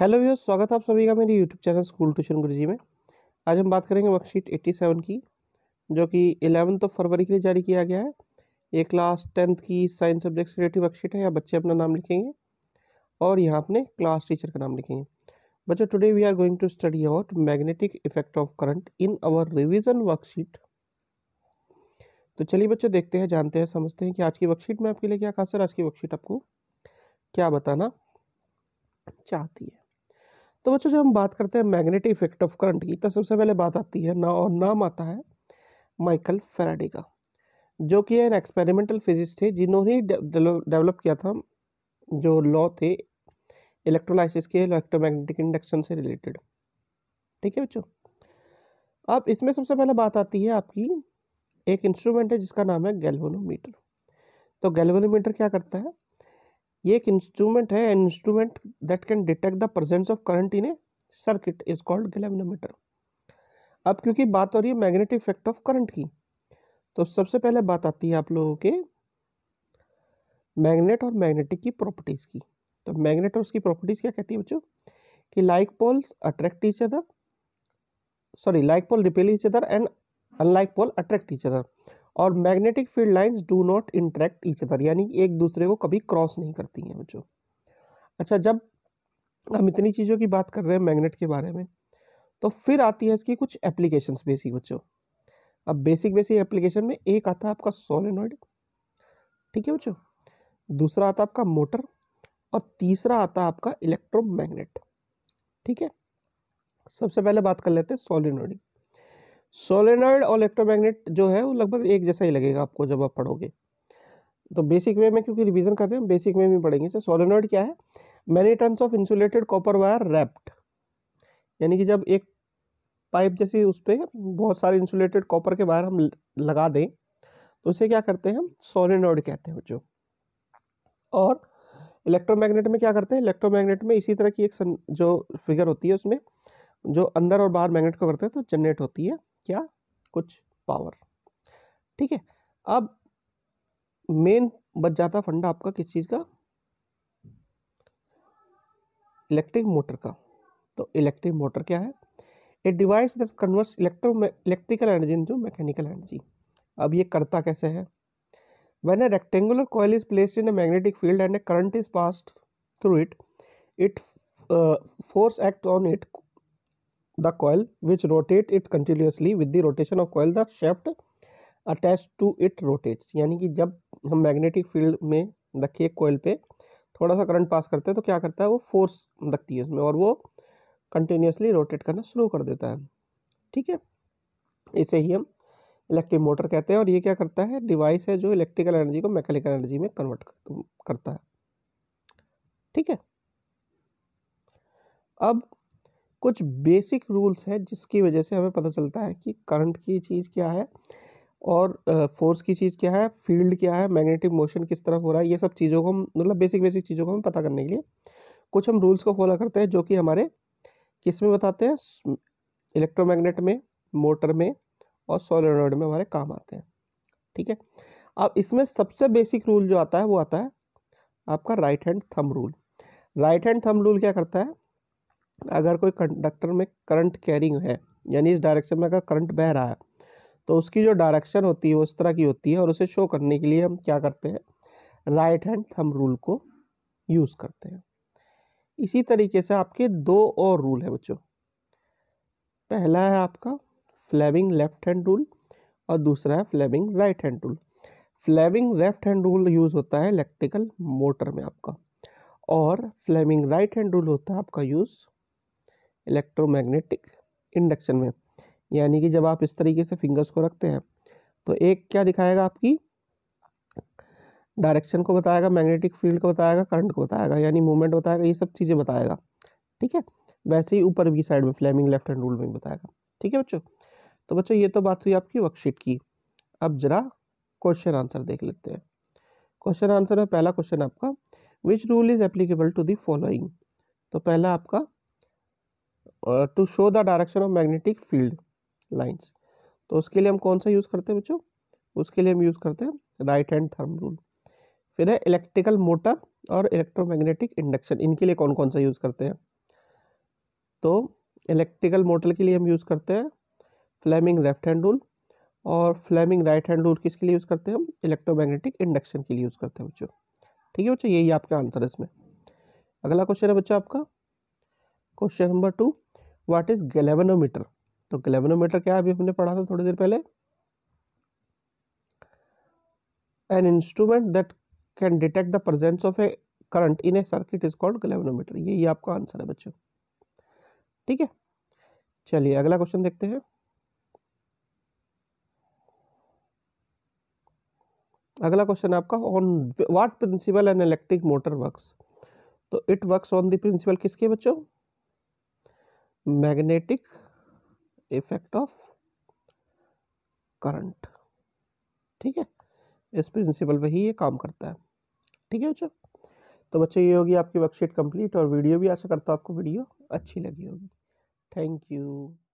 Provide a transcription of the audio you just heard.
hello व्यवर्स स्वागत है आप सभी का मेरे YouTube channel school tuition guruji में आज हम बात करेंगे वर्कशीट 87 की जो कि इलेवंथ ऑफ फरवरी के लिए जारी किया गया है ये क्लास टेंथ की साइंस सब्जेक्ट से वर्कशीट है यहाँ बच्चे अपना नाम लिखेंगे और यहाँ अपने क्लास टीचर का नाम लिखेंगे बच्चों today we are going to study about magnetic effect of current in our revision worksheet तो चलिए बच्चों देखते हैं जानते हैं समझते हैं कि आज की वर्कशीट में आपके लिए क्या है आज की वर्कशीट आपको क्या बताना चाहती है तो बच्चों जब हम बात करते हैं मैग्नेटिक इफेक्ट ऑफ करंट की तो सबसे पहले बात आती है ना और नाम आता है माइकल फेराडे का जो कि एन एक्सपेरिमेंटल फिजिक्स थे जिन्होंने डेवलप किया था जो लॉ थे इलेक्ट्रोलाइसिस के इलेक्ट्रोमैग्नेटिक इंडक्शन से रिलेटेड ठीक है बच्चों अब इसमें सबसे पहले बात आती है आपकी एक इंस्ट्रूमेंट है जिसका नाम है गैल्वेनोमीटर तो गैल्वेनोमीटर क्या करता है ये एक इंस्ट्रूमेंट है instrument that can detect the presence of current in a circuit is called galvanometer अब क्योंकि बात हो रही है मैग्नेटिक इफेक्ट ऑफ करंट की तो सबसे पहले बात आती है आप लोगों के मैग्नेट और मैग्नेटिक की प्रॉपर्टीज़ की तो मैग्नेट और उसकी प्रॉपर्टीज़ क्या कहती है बच्चों कि like pole attract each other sorry like pole repel each other and unlike pole attract each other और magnetic field lines do not interact each other यानी एक दूसरे को कभी क्रॉस नहीं करती हैं बच्चों अच्छा जब हम इतनी चीज़ों की बात कर रहे हैं मैग्नेट के बारे में तो फिर आती है इसकी कुछ एप्लीकेशंस बेसिक बच्चों अब बेसिक बेसिक एप्लीकेशन में एक आता है आपका सोलिनॉइड ठीक है बच्चों दूसरा आता आपका मोटर और तीसरा आता आपका इलेक्ट्रोमैग्नेट ठीक है सबसे पहले बात कर लेते हैं सोलेनॉइड सोलेनॉइड और इलेक्ट्रोमैग्नेट जो है वो लगभग एक जैसा ही लगेगा आपको जब आप पढ़ोगे तो बेसिक वे में क्योंकि रिवीजन कर रहे हैं बेसिक वे में पढ़ेंगे सर सोलेनॉइड क्या है many turns of insulated copper wire wrapped यानी कि जब एक पाइप जैसी उस पर बहुत सारे इंसुलेटेड कॉपर के वायर हम लगा दें तो उसे क्या करते हैं हम सोलेनॉइड कहते हैं जो और इलेक्ट्रोमैग्नेट में क्या करते हैं इलेक्ट्रोमैग्नेट में इसी तरह की एक जो फिगर होती है उसमें जो अंदर और बाहर मैग्नेट को करते हैं तो जनरेट होती है क्या कुछ पावर ठीक है अब मेन बच जाता फंडा आपका किस चीज़ का इलेक्ट्रिक मोटर का तो इलेक्ट्रिक मोटर क्या है a device that converts electro electrical energy into mechanical energy अब ये करता कैसे है when a rectangular coil is placed in a magnetic field and a current is passed through it it force act on it the coil which rotate it continuously with the rotation of coil the shaft attached to it rotates यानी कि जब हम magnetic field में रखी एक कोयल पे थोड़ा सा करंट पास करते हैं तो क्या करता है वो फोर्स लगती है उसमें और वो कंटिन्यूसली रोटेट करना शुरू कर देता है ठीक है इसे ही हम इलेक्ट्रिक मोटर कहते हैं और ये क्या करता है डिवाइस है जो इलेक्ट्रिकल एनर्जी को मैकेनिकल एनर्जी में कन्वर्ट करता है ठीक है अब कुछ बेसिक रूल्स हैं जिसकी वजह से हमें पता चलता है कि करंट की चीज़ क्या है और फोर्स की चीज़ क्या है फील्ड क्या है मैग्नेटिक मोशन किस तरफ हो रहा है ये सब चीज़ों को हम मतलब बेसिक बेसिक चीज़ों को हम पता करने के लिए कुछ हम रूल्स को फॉलो करते हैं जो कि हमारे किस में बताते हैं इलेक्ट्रोमैग्नेट में मोटर में और सोलरॉइड में हमारे काम आते हैं ठीक है अब इसमें सबसे बेसिक रूल जो आता है वो आता है आपका right hand thumb rule right hand thumb rule क्या करता है अगर कोई कंडक्टर में करंट कैरिंग है यानी इस डायरेक्शन में अगर करंट बह रहा है तो उसकी जो डायरेक्शन होती है वो इस तरह की होती है और उसे शो करने के लिए हम क्या करते हैं राइट हैंड थम रूल को यूज़ करते हैं इसी तरीके से आपके दो और रूल है बच्चों पहला है आपका फ्लैविंग लेफ्ट हैंड रूल और दूसरा है Fleming right hand rule Fleming left hand rule use होता है इलेक्ट्रिकल मोटर में आपका और फ्लैमिंग राइट हैंड रूल होता है आपका यूज़ इलेक्ट्रोमैग्नेटिक इंडक्शन में यानी कि जब आप इस तरीके से फिंगर्स को रखते हैं तो एक क्या दिखाएगा आपकी डायरेक्शन को बताएगा मैग्नेटिक फील्ड को बताएगा करंट को बताएगा यानी मूवमेंट बताएगा ये सब चीज़ें बताएगा ठीक है वैसे ही ऊपर की साइड में फ्लेमिंग लेफ्ट हैंड रूल में बताएगा ठीक है बच्चों तो बच्चों ये तो बात हुई आपकी वर्कशीट की अब जरा क्वेश्चन आंसर देख लेते हैं क्वेश्चन आंसर में पहला क्वेश्चन आपका which rule is applicable to the following तो पहला आपका to show the direction of magnetic field lines तो उसके लिए हम कौन सा यूज़ करते हैं बच्चों उसके लिए हम यूज़ करते हैं राइट हैंड थर्म रूल फिर है इलेक्ट्रिकल मोटर और इलेक्ट्रोमैग्नेटिक इंडक्शन इनके लिए कौन कौन सा यूज़ करते हैं तो इलेक्ट्रिकल मोटर के लिए हम यूज़ करते हैं फ्लैमिंग लेफ्ट हैंड रूल और फ्लैमिंग राइट हैंड रूल किसके लिए यूज़ करते हैं हम इलेक्ट्रोमैग्नेटिक इंडक्शन के लिए यूज़ करते हैं बच्चों ठीक है बच्चों यही आपका आंसर है इसमें अगला क्वेश्चन है बच्चों आपका question number two what is galvanometer तो गलेवनोमीटर क्या अभी हमने पढ़ा था थोड़ी देर पहले an instrument that can detect the presence of a current in a circuit is called galvanometer ये ये आपका आंसर है बच्चों ठीक है चलिए अगला क्वेश्चन देखते हैं अगला क्वेश्चन आपका on what principle an electric motor works तो it works on the principle किसके बच्चों मैग्नेटिक इफेक्ट ऑफ करंट ठीक है इस प्रिंसिपल पे ही ये काम करता है ठीक है बच्चों तो बच्चे ये होगी आपकी वर्कशीट कंप्लीट और वीडियो भी आशा करता हूँ आपको वीडियो अच्छी लगी होगी थैंक यू